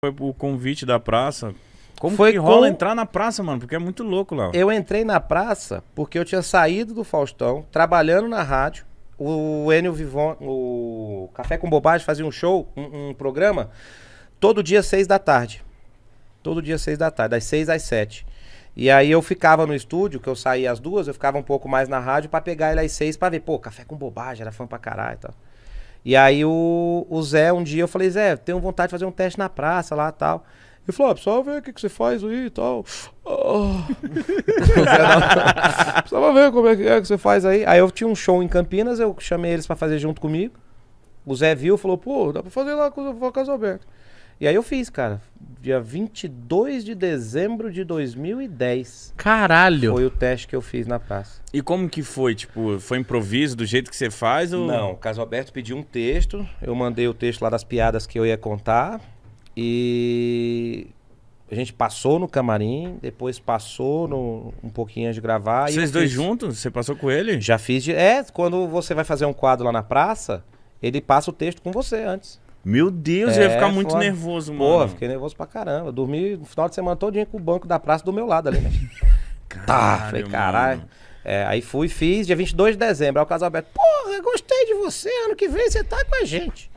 foi o convite da praça? Como foi que rola com... entrar na praça, mano? Porque é muito louco lá. Eu entrei na praça porque eu tinha saído do Faustão, trabalhando na rádio. O Enio Vivon, o Café com Bobagem, fazia um show, um, um programa, todo dia seis da tarde. Todo dia seis da tarde, das seis às sete. E aí eu ficava no estúdio, que eu saía às duas, eu ficava um pouco mais na rádio para pegar ele às seis para ver, pô, café com bobagem, era fã pra caralho e tal. E aí o, o Zé, um dia eu falei, Zé, tenho vontade de fazer um teste na praça lá e tal. Ele falou, ah, pessoal, ver o que, que você faz aí e tal. pessoal ah. Precisava ver como é que, é que você faz aí. Aí eu tinha um show em Campinas, eu chamei eles para fazer junto comigo. O Zé viu e falou, pô, dá pra fazer lá com o Casal Alberto. E aí eu fiz, cara. Dia 22 de dezembro de 2010. Caralho! Foi o teste que eu fiz na praça. E como que foi? Tipo, foi improviso do jeito que você faz? Ou... Não, o Caso Alberto pediu um texto. Eu mandei o texto lá das piadas que eu ia contar. E a gente passou no camarim, depois passou no, um pouquinho antes de gravar. Vocês dois fiz... juntos? Você passou com ele? Já fiz. De... É, quando você vai fazer um quadro lá na praça, ele passa o texto com você antes. Meu Deus, é, eu ia é, ficar muito foda. nervoso, mano. Porra, fiquei nervoso pra caramba. Dormi no final de semana todo dia com o banco da praça do meu lado ali, né? tá, falei, caralho. É, aí fui, fiz, dia 22 de dezembro. Aí o Casal aberto, porra, gostei de você, ano que vem você tá com a gente.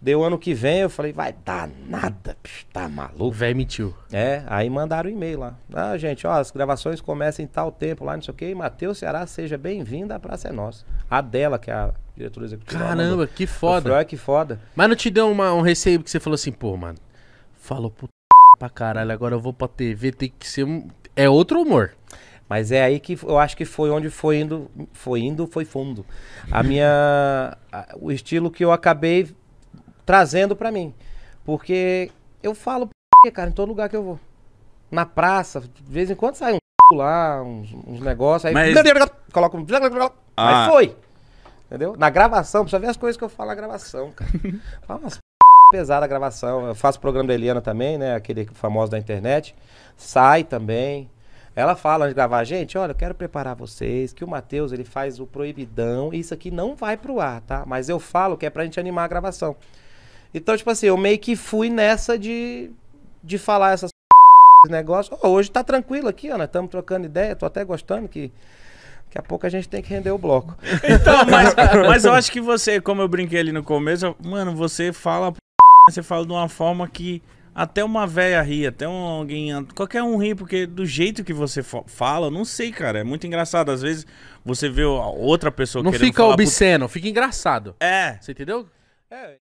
Deu ano que vem, eu falei, vai dar nada, bicho, tá maluco. Véi mentiu. É, aí mandaram um e-mail lá. Ah, gente, ó, as gravações começam em tal tempo lá, não sei o quê. Matheus Ceará, seja bem-vindo, a praça é nossa. A dela, que é a diretora executiva. Caramba, que foda. Falei, que foda. Mas não te deu uma, um receio que você falou assim, pô, mano, falou puta pra caralho, agora eu vou pra TV, tem que ser. Um... É outro humor. Mas é aí que eu acho que foi onde foi indo, foi indo, foi fundo. A minha. a, o estilo que eu acabei trazendo para mim. Porque eu falo, cara, em todo lugar que eu vou. Na praça, de vez em quando sai um lá, uns, uns negócios, aí. Mas... Coloca um. Ah. Mas foi. Entendeu? Na gravação, precisa ver as coisas que eu falo na gravação, cara. Fala umas p... pesada a gravação. Eu faço o programa da Eliana também, né? Aquele famoso da internet. Sai também. Ela fala antes de gravar, gente, olha, eu quero preparar vocês, que o Matheus, ele faz o proibidão, e isso aqui não vai pro ar, tá? Mas eu falo que é pra gente animar a gravação. Então, tipo assim, eu meio que fui nessa de, de falar essas negócios. Oh, hoje tá tranquilo aqui, Ana, estamos trocando ideia, tô até gostando que Daqui a pouco a gente tem que render o bloco. Então, mas, mas eu acho que você, como eu brinquei ali no começo, mano, você fala, você fala de uma forma que até uma velha ri, até um, alguém. Qualquer um ri, porque do jeito que você fala, não sei, cara. É muito engraçado. Às vezes você vê outra pessoa não querendo. Não fica obsceno, fica engraçado. É. Você entendeu? É.